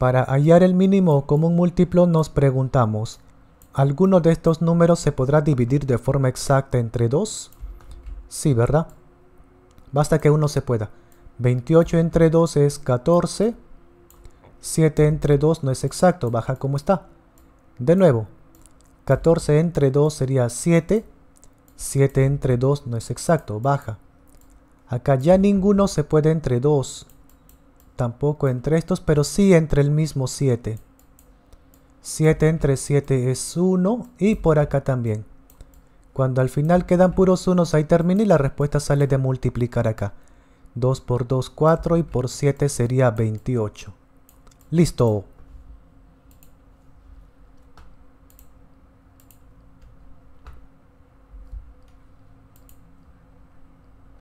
Para hallar el mínimo común múltiplo nos preguntamos, ¿alguno de estos números se podrá dividir de forma exacta entre 2? Sí, ¿verdad? Basta que uno se pueda. 28 entre 2 es 14. 7 entre 2 no es exacto, baja como está. De nuevo, 14 entre 2 sería 7. 7 entre 2 no es exacto, baja. Acá ya ninguno se puede entre 2. Tampoco entre estos, pero sí entre el mismo 7. 7 entre 7 es 1 y por acá también. Cuando al final quedan puros unos ahí termina y la respuesta sale de multiplicar acá. 2 por 2, 4 y por 7 sería 28. Listo.